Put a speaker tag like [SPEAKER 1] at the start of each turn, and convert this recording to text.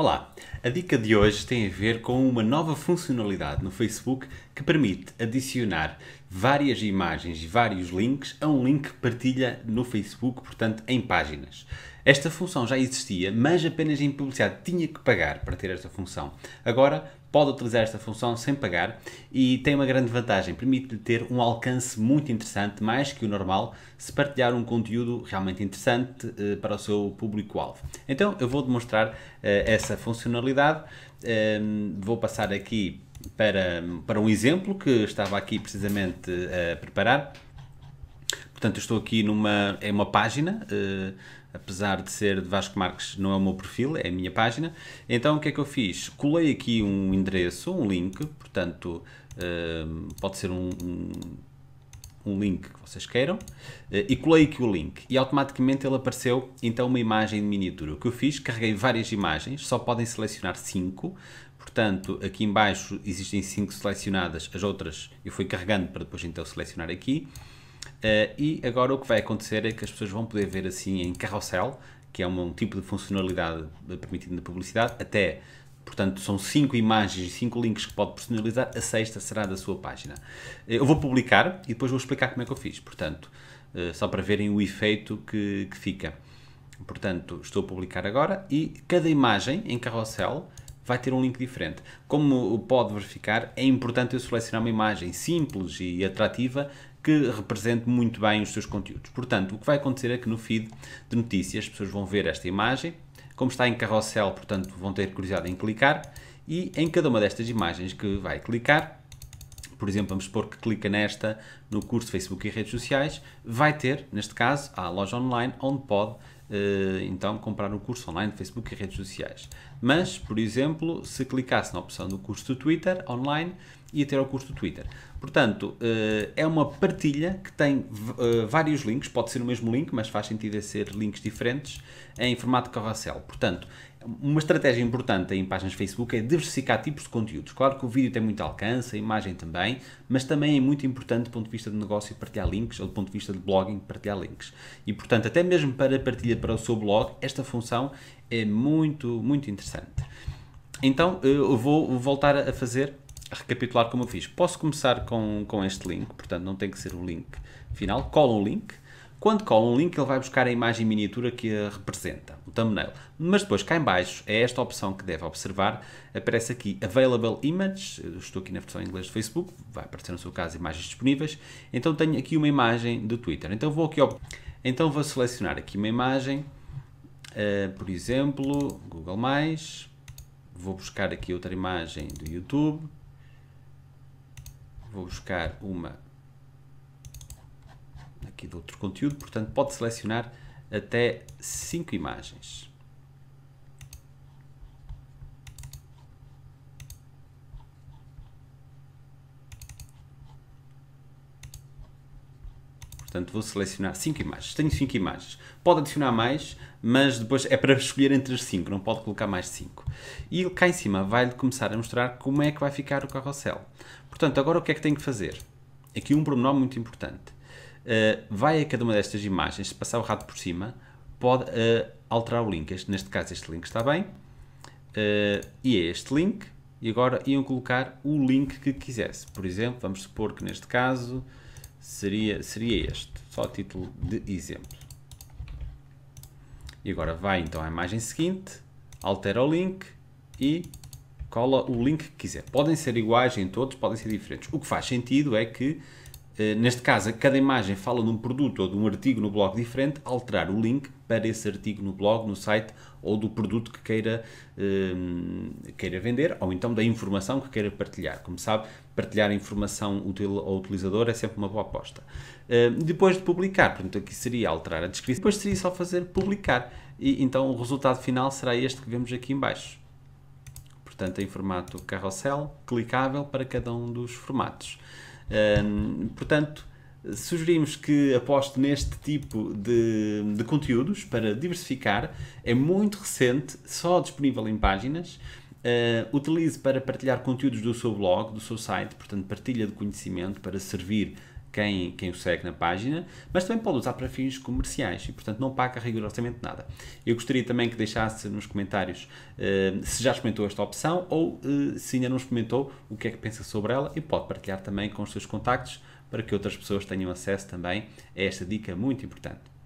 [SPEAKER 1] Olá, a dica de hoje tem a ver com uma nova funcionalidade no Facebook que permite adicionar várias imagens e vários links a um link que partilha no Facebook, portanto em páginas. Esta função já existia, mas apenas em publicidade tinha que pagar para ter esta função. Agora pode utilizar esta função sem pagar e tem uma grande vantagem, permite-lhe ter um alcance muito interessante, mais que o normal, se partilhar um conteúdo realmente interessante eh, para o seu público-alvo. Então eu vou demonstrar eh, essa funcionalidade, ehm, vou passar aqui para, para um exemplo que estava aqui precisamente eh, a preparar. Portanto, eu estou aqui numa. É uma página, uh, apesar de ser de Vasco Marques, não é o meu perfil, é a minha página. Então, o que é que eu fiz? Colei aqui um endereço, um link, portanto, uh, pode ser um, um um link que vocês queiram eh, e colei aqui o link e automaticamente ele apareceu então uma imagem de miniatura. O que eu fiz, carreguei várias imagens, só podem selecionar 5, portanto aqui embaixo existem 5 selecionadas, as outras eu fui carregando para depois então selecionar aqui Uh, e agora o que vai acontecer é que as pessoas vão poder ver assim em carrossel, que é um, um tipo de funcionalidade permitida na publicidade, até, portanto, são cinco imagens e cinco links que pode personalizar, a sexta será da sua página. Eh, eu vou publicar e depois vou explicar como é que eu fiz, portanto, uh, só para verem o efeito que, que fica. Portanto, estou a publicar agora e cada imagem em carrossel vai ter um link diferente. Como pode verificar, é importante eu selecionar uma imagem simples e atrativa que represente muito bem os seus conteúdos. Portanto, o que vai acontecer é que no feed de notícias as pessoas vão ver esta imagem, como está em carrossel, portanto, vão ter curiosidade em clicar e em cada uma destas imagens que vai clicar, por exemplo, vamos supor que clica nesta, no curso Facebook e redes sociais, vai ter, neste caso, a loja online onde pode eh, então comprar um curso online de Facebook e redes sociais. Mas, por exemplo, se clicasse na opção do curso do Twitter online, e ter ao custo do Twitter. Portanto, eh, é uma partilha que tem eh, vários links, pode ser o mesmo link, mas faz sentido é ser links diferentes, em formato carrossel. Portanto, uma estratégia importante em páginas Facebook é diversificar tipos de conteúdos. Claro que o vídeo tem muito alcance, a imagem também, mas também é muito importante do ponto de vista de negócio partilhar links, ou do ponto de vista de blogging partilhar links. E portanto, até mesmo para a partilha para o seu blog, esta função é muito, muito interessante. Então, eh, eu vou voltar a fazer recapitular como eu fiz. Posso começar com, com este link, portanto não tem que ser o link final. Cola um link. Quando cola um link, ele vai buscar a imagem miniatura que a representa, o thumbnail. Mas depois, cá em baixo, é esta opção que deve observar. Aparece aqui Available Image, Eu estou aqui na versão em inglês do Facebook, vai aparecer no seu caso imagens disponíveis. Então tenho aqui uma imagem do Twitter. Então vou aqui, então vou selecionar aqui uma imagem, uh, por exemplo, Google+, vou buscar aqui outra imagem do YouTube, Vou buscar uma aqui de outro conteúdo, portanto pode selecionar até 5 imagens. Portanto, vou selecionar 5 imagens. Tenho 5 imagens. Pode adicionar mais, mas depois é para escolher entre as 5, não pode colocar mais 5. E cá em cima vai-lhe começar a mostrar como é que vai ficar o carrossel. Portanto, agora o que é que tem que fazer? Aqui um pormenor muito importante. Uh, vai a cada uma destas imagens, se passar o rato por cima, pode uh, alterar o link. Este, neste caso, este link está bem. Uh, e é este link. E agora iam colocar o link que quisesse. Por exemplo, vamos supor que neste caso seria, seria este, só a título de exemplo. E agora vai então à imagem seguinte, altera o link e cola o link que quiser. Podem ser iguais em todos, podem ser diferentes. O que faz sentido é que eh, neste caso, cada imagem fala de um produto ou de um artigo no blog diferente, alterar o link para esse artigo no blog, no site ou do produto que queira, ehm, queira vender ou então da informação que queira partilhar. Como sabe, partilhar informação útil ao utilizador é sempre uma boa aposta. Ehm, depois de publicar, portanto, aqui seria alterar a descrição, depois seria só fazer publicar e então o resultado final será este que vemos aqui embaixo. Portanto, em formato carrossel, clicável para cada um dos formatos portanto, sugerimos que aposte neste tipo de, de conteúdos para diversificar. É muito recente, só disponível em páginas. Uh, utilize para partilhar conteúdos do seu blog, do seu site, portanto, partilha de conhecimento para servir quem, quem o segue na página, mas também pode usar para fins comerciais e, portanto, não paga rigorosamente nada. Eu gostaria também que deixasse nos comentários uh, se já experimentou esta opção ou uh, se ainda não experimentou, o que é que pensa sobre ela e pode partilhar também com os seus contactos para que outras pessoas tenham acesso também a esta dica muito importante.